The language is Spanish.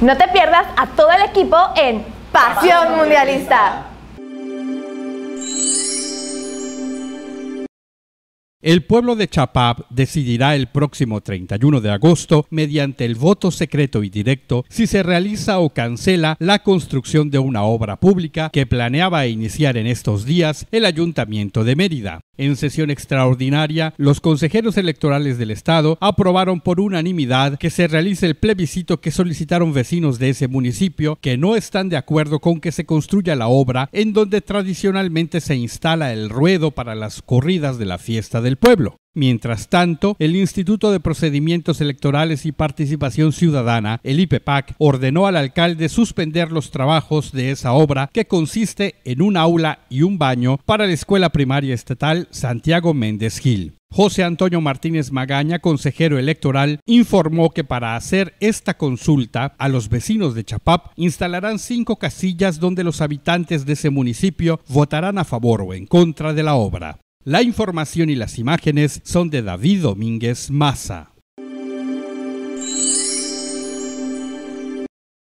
No te pierdas a todo el equipo en Pasión Mundialista. El pueblo de Chapab decidirá el próximo 31 de agosto, mediante el voto secreto y directo, si se realiza o cancela la construcción de una obra pública que planeaba iniciar en estos días el Ayuntamiento de Mérida. En sesión extraordinaria, los consejeros electorales del Estado aprobaron por unanimidad que se realice el plebiscito que solicitaron vecinos de ese municipio que no están de acuerdo con que se construya la obra en donde tradicionalmente se instala el ruedo para las corridas de la fiesta de pueblo. Mientras tanto, el Instituto de Procedimientos Electorales y Participación Ciudadana, el IPEPAC, ordenó al alcalde suspender los trabajos de esa obra que consiste en un aula y un baño para la Escuela Primaria Estatal Santiago Méndez Gil. José Antonio Martínez Magaña, consejero electoral, informó que para hacer esta consulta a los vecinos de Chapap instalarán cinco casillas donde los habitantes de ese municipio votarán a favor o en contra de la obra. La información y las imágenes son de David Domínguez Maza.